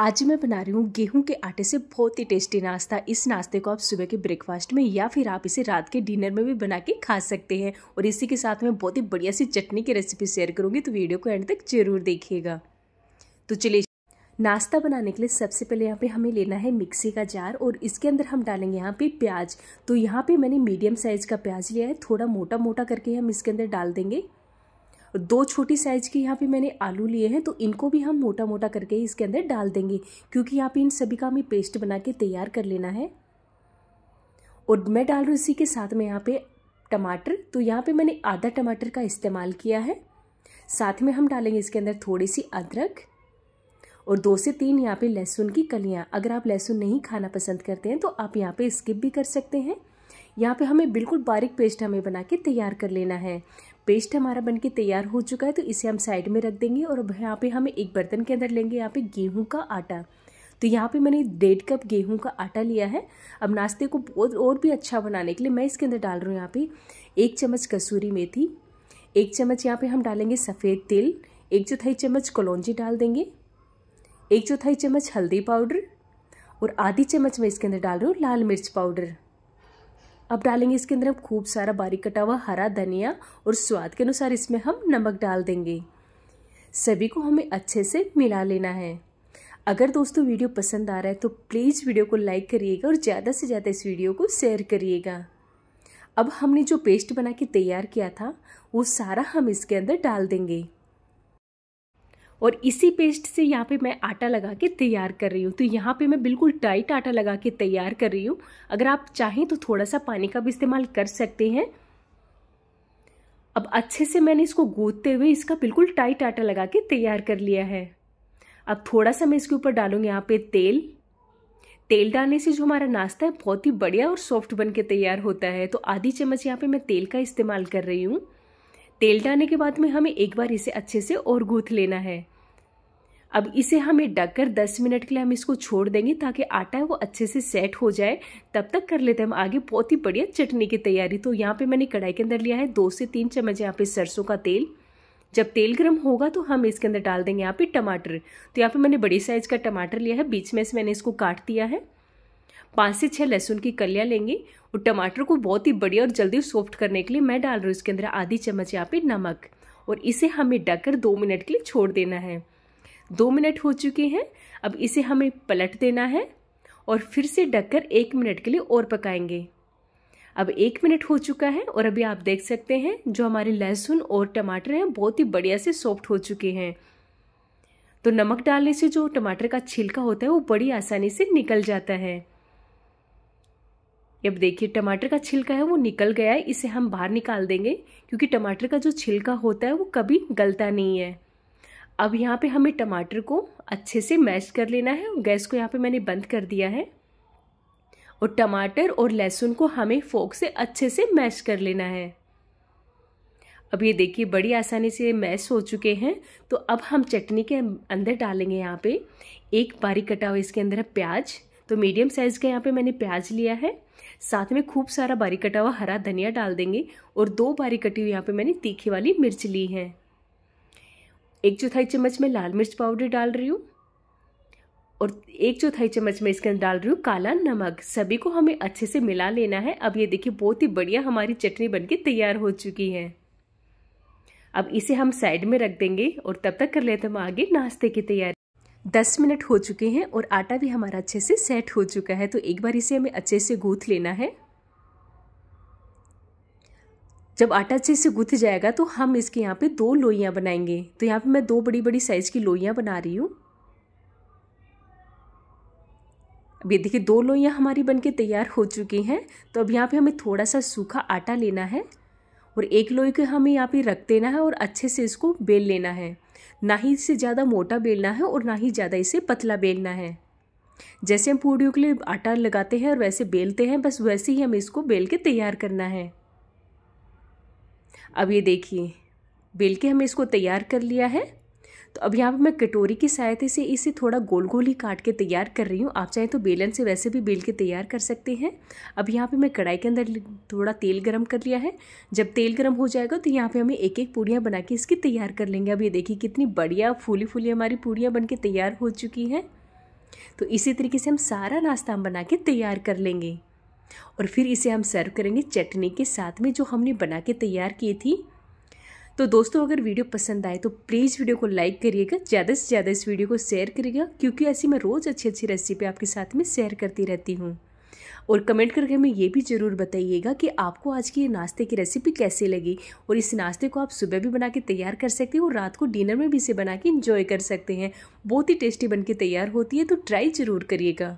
आज मैं बना रही हूँ गेहूं के आटे से बहुत ही टेस्टी नाश्ता इस नाश्ते को आप सुबह के ब्रेकफास्ट में या फिर आप इसे रात के डिनर में भी बना के खा सकते हैं और इसी के साथ मैं बहुत ही बढ़िया सी चटनी की रेसिपी शेयर करूँगी तो वीडियो को एंड तक जरूर देखिएगा तो चलिए नाश्ता बनाने के लिए सबसे पहले यहाँ पे हमें लेना है मिक्सी का जार और इसके अंदर हम डालेंगे यहाँ पे प्याज तो यहाँ पे मैंने मीडियम साइज़ का प्याज लिया है थोड़ा मोटा मोटा करके हम इसके अंदर डाल देंगे दो छोटी साइज़ के यहाँ पे मैंने आलू लिए हैं तो इनको भी हम मोटा मोटा करके इसके अंदर डाल देंगे क्योंकि यहाँ पे इन सभी का हमें पेस्ट बना के तैयार कर लेना है और मैं डाल रही हूँ इसी के साथ में यहाँ पे टमाटर तो यहाँ पे मैंने आधा टमाटर का इस्तेमाल किया है साथ में हम डालेंगे इसके अंदर थोड़ी सी अदरक और दो से तीन यहाँ पे लहसुन की कलियाँ अगर आप लहसुन नहीं खाना पसंद करते हैं तो आप यहाँ पे स्किप भी कर सकते हैं यहाँ पे हमें बिल्कुल बारीक पेस्ट हमें बना के तैयार कर लेना है पेस्ट हमारा बन के तैयार हो चुका है तो इसे हम साइड में रख देंगे और अब यहाँ पे हमें एक बर्तन के अंदर लेंगे यहाँ पे गेहूँ का आटा तो यहाँ पे मैंने डेढ़ कप गेहूं का आटा लिया है अब नाश्ते को बहुत और भी अच्छा बनाने के लिए मैं इसके अंदर डाल रही हूँ यहाँ पे एक चम्मच कसूरी मेथी एक चम्मच यहाँ पे हम डालेंगे सफ़ेद तिल एक चौथाई चम्मच कलौजी डाल देंगे एक चौथाई चम्मच हल्दी पाउडर और आधी चम्मच मैं इसके अंदर डाल रही हूँ लाल मिर्च पाउडर अब डालेंगे इसके अंदर हम खूब सारा बारीक कटा हुआ हरा धनिया और स्वाद के अनुसार इसमें हम नमक डाल देंगे सभी को हमें अच्छे से मिला लेना है अगर दोस्तों वीडियो पसंद आ रहा है तो प्लीज़ वीडियो को लाइक करिएगा और ज़्यादा से ज़्यादा इस वीडियो को शेयर करिएगा अब हमने जो पेस्ट बना के तैयार किया था वो सारा हम इसके अंदर डाल देंगे और इसी पेस्ट से यहाँ पे मैं आटा लगा के तैयार कर रही हूँ तो यहाँ पे मैं बिल्कुल टाइट आटा लगा के तैयार कर रही हूँ अगर आप चाहें तो थोड़ा सा पानी का भी इस्तेमाल कर सकते हैं अब अच्छे से मैंने इसको गूंदते हुए इसका बिल्कुल टाइट आटा लगा के तैयार कर लिया है अब थोड़ा सा मैं इसके ऊपर डालूंगी यहाँ पे तेल तेल डालने से जो हमारा नाश्ता है बहुत ही बढ़िया और सॉफ्ट बन के तैयार होता है तो आधी चम्मच यहाँ पे मैं तेल का इस्तेमाल कर रही हूँ तेल डालने के बाद में हमें एक बार इसे अच्छे से और गूंथ लेना है अब इसे हमें कर दस मिनट के लिए हम इसको छोड़ देंगे ताकि आटा है वो अच्छे से सेट हो जाए तब तक कर लेते हैं हम आगे बहुत ही बढ़िया चटनी की तैयारी तो यहाँ पे मैंने कढ़ाई के अंदर लिया है दो से तीन चम्मच यहाँ पे सरसों का तेल जब तेल गर्म होगा तो हम इसके अंदर डाल देंगे यहाँ पे टमाटर तो यहाँ पे मैंने बड़ी साइज का टमाटर लिया है बीच में से मैंने इसको काट दिया है पाँच से छः लहसुन की कलियाँ लेंगे और टमाटर को बहुत ही बढ़िया और जल्दी सॉफ्ट करने के लिए मैं डाल रही हूँ इसके अंदर आधी चम्मच यहाँ पे नमक और इसे हमें ढककर दो मिनट के लिए छोड़ देना है दो मिनट हो चुके हैं अब इसे हमें पलट देना है और फिर से ढककर एक मिनट के लिए और पकाएंगे अब एक मिनट हो चुका है और अभी आप देख सकते हैं जो हमारे लहसुन और टमाटर हैं बहुत ही बढ़िया से सॉफ्ट हो चुके हैं तो नमक डालने से जो टमाटर का छिलका होता है वो बड़ी आसानी से निकल जाता है अब देखिए टमाटर का छिलका है वो निकल गया है इसे हम बाहर निकाल देंगे क्योंकि टमाटर का जो छिलका होता है वो कभी गलता नहीं है अब यहाँ पे हमें टमाटर को अच्छे से मैश कर लेना है गैस को यहाँ पे मैंने बंद कर दिया है और टमाटर और लहसुन को हमें फोक से अच्छे से मैश कर लेना है अब ये देखिए बड़ी आसानी से मैश हो चुके हैं तो अब हम चटनी के अंदर डालेंगे यहाँ पे एक बारीक कटा हुआ इसके अंदर है प्याज तो मीडियम साइज़ का यहाँ पे मैंने प्याज लिया है साथ में खूब सारा बारीक कटा हुआ हरा धनिया डाल देंगे और दो बारीक कटी हुई यहाँ पे मैंने तीखी वाली मिर्च ली है एक चौथाई चम्मच में लाल मिर्च पाउडर डाल रही हूँ और एक चौथाई चम्मच में इसके अंदर डाल रही हूँ काला नमक सभी को हमें अच्छे से मिला लेना है अब ये देखिए बहुत ही बढ़िया हमारी चटनी के तैयार हो चुकी है अब इसे हम साइड में रख देंगे और तब तक कर लेते हम आगे नाश्ते की तैयारी दस मिनट हो चुके हैं और आटा भी हमारा अच्छे से सेट हो चुका है तो एक बार इसे हमें अच्छे से गूँथ लेना है जब आटा अच्छे से गूँथ जाएगा तो हम इसके यहाँ पे दो लोइयाँ बनाएंगे तो यहाँ पे मैं दो बड़ी बड़ी साइज़ की लोइयाँ बना रही हूँ अब ये देखिए दो लोइयाँ हमारी बनके तैयार हो चुकी हैं तो अब यहाँ पे हमें थोड़ा सा सूखा आटा लेना है और एक लोई को हमें यहाँ पे रख देना है और अच्छे से इसको बेल लेना है ना ही इसे ज़्यादा मोटा बेलना है और ना ही ज़्यादा इसे पतला बेलना है जैसे हम पूड़ियों के लिए आटा लगाते हैं और वैसे बेलते हैं बस वैसे ही हमें इसको बेल के तैयार करना है अब ये देखिए बेल के हमें इसको तैयार कर लिया है तो अब यहाँ पे मैं कटोरी की सहायता से इसे थोड़ा गोल गोल ही काट के तैयार कर रही हूँ आप चाहें तो बेलन से वैसे भी बेल के तैयार कर सकते हैं अब यहाँ पे मैं कढ़ाई के अंदर थोड़ा तेल गरम कर लिया है जब तेल गरम हो जाएगा तो यहाँ पे हमें एक एक पूड़ियाँ बना के इसकी तैयार कर लेंगे अब ये देखिए कितनी बढ़िया फूली फूली हमारी पूड़ियाँ बन के तैयार हो चुकी हैं तो इसी तरीके से हम सारा नाश्ता हम बना के तैयार कर लेंगे और फिर इसे हम सर्व करेंगे चटनी के साथ में जो हमने बना के तैयार की थी तो दोस्तों अगर वीडियो पसंद आए तो प्लीज़ वीडियो को लाइक करिएगा ज़्यादा से ज़्यादा इस वीडियो को शेयर करिएगा क्योंकि ऐसी मैं रोज़ अच्छी अच्छी रेसिपी आपके साथ में शेयर करती रहती हूँ और कमेंट करके हमें ये भी ज़रूर बताइएगा कि आपको आज की ये नाश्ते की रेसिपी कैसी लगी और इस नाश्ते को आप सुबह भी बना के तैयार कर सकते हैं और रात को डिनर में भी इसे बना के इंजॉय कर सकते हैं बहुत ही टेस्टी बन के तैयार होती है तो ट्राई ज़रूर करिएगा